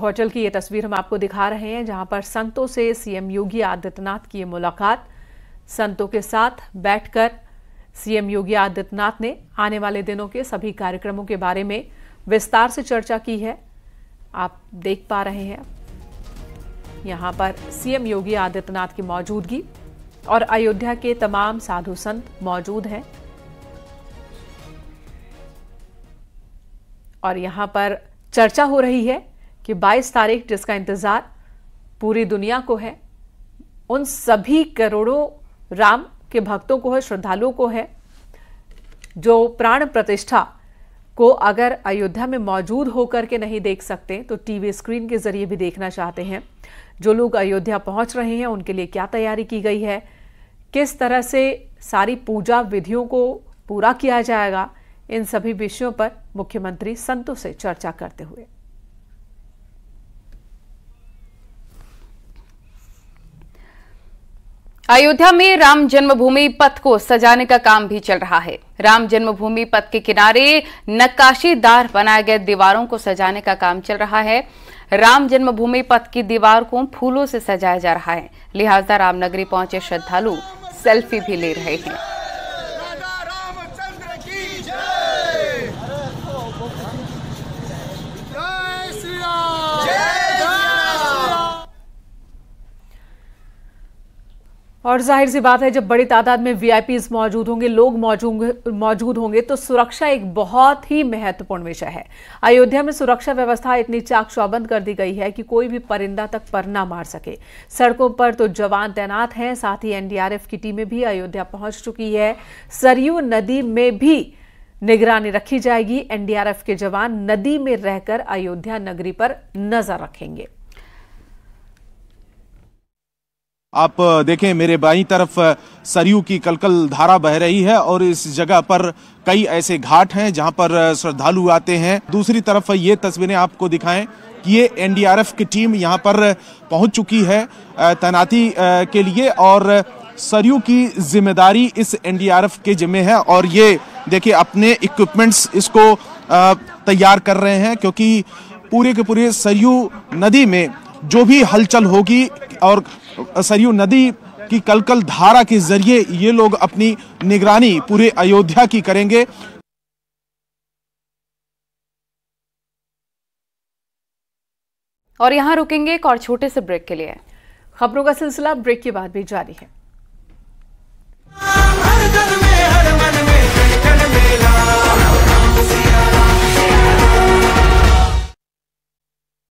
hotel की ये तस्वीर हम आपको दिखा रहे हैं जहां पर संतों से सीएम योगी आदित्यनाथ की मुलाकात संतों के साथ बैठकर सीएम योगी आदित्यनाथ ने आने वाले दिनों के सभी कार्यक्रमों के बारे में विस्तार से चर्चा की है आप देख पा रहे हैं यहां पर सीएम योगी आदित्यनाथ की मौजूदगी और अयोध्या के तमाम साधु संत मौजूद हैं और यहां पर चर्चा हो रही है कि 22 तारीख जिसका इंतज़ार पूरी दुनिया को है उन सभी करोड़ों राम के भक्तों को है श्रद्धालुओं को है जो प्राण प्रतिष्ठा को अगर अयोध्या में मौजूद होकर के नहीं देख सकते तो टीवी स्क्रीन के ज़रिए भी देखना चाहते हैं जो लोग अयोध्या पहुंच रहे हैं उनके लिए क्या तैयारी की गई है किस तरह से सारी पूजा विधियों को पूरा किया जाएगा इन सभी विषयों पर मुख्यमंत्री संतों से चर्चा करते हुए अयोध्या में राम जन्मभूमि पथ को सजाने का काम भी चल रहा है राम जन्मभूमि पथ के किनारे नक्काशीदार बनाए गए दीवारों को सजाने का काम चल रहा है राम जन्मभूमि पथ की दीवार को फूलों से सजाया जा रहा है लिहाजा रामनगरी पहुंचे श्रद्धालु सेल्फी भी ले रहे हैं और जाहिर सी बात है जब बड़ी तादाद में वीआईपीज मौजूद होंगे लोग मौजूद होंगे तो सुरक्षा एक बहुत ही महत्वपूर्ण विषय है अयोध्या में सुरक्षा व्यवस्था इतनी चाक चौबंद कर दी गई है कि कोई भी परिंदा तक पर ना मार सके सड़कों पर तो जवान तैनात हैं साथ ही एनडीआरएफ की टीमें भी अयोध्या पहुंच चुकी है सरयू नदी में भी निगरानी रखी जाएगी एनडीआरएफ के जवान नदी में रहकर अयोध्या नगरी पर नजर रखेंगे आप देखें मेरे बाई तरफ सरयू की कलकल धारा बह रही है और इस जगह पर कई ऐसे घाट हैं जहां पर श्रद्धालु आते हैं दूसरी तरफ ये तस्वीरें आपको दिखाएं कि ये एनडीआरएफ की टीम यहां पर पहुंच चुकी है तैनाती के लिए और सरयू की जिम्मेदारी इस एनडीआरएफ के जिम्मे है और ये देखिए अपने इक्विपमेंट्स इसको तैयार कर रहे हैं क्योंकि पूरे के पूरे सरयू नदी में जो भी हलचल होगी और सरयू नदी की कल कल धारा के जरिए ये लोग अपनी निगरानी पूरे अयोध्या की करेंगे और यहां रुकेंगे एक और छोटे से ब्रेक के लिए खबरों का सिलसिला ब्रेक के बाद भी जारी है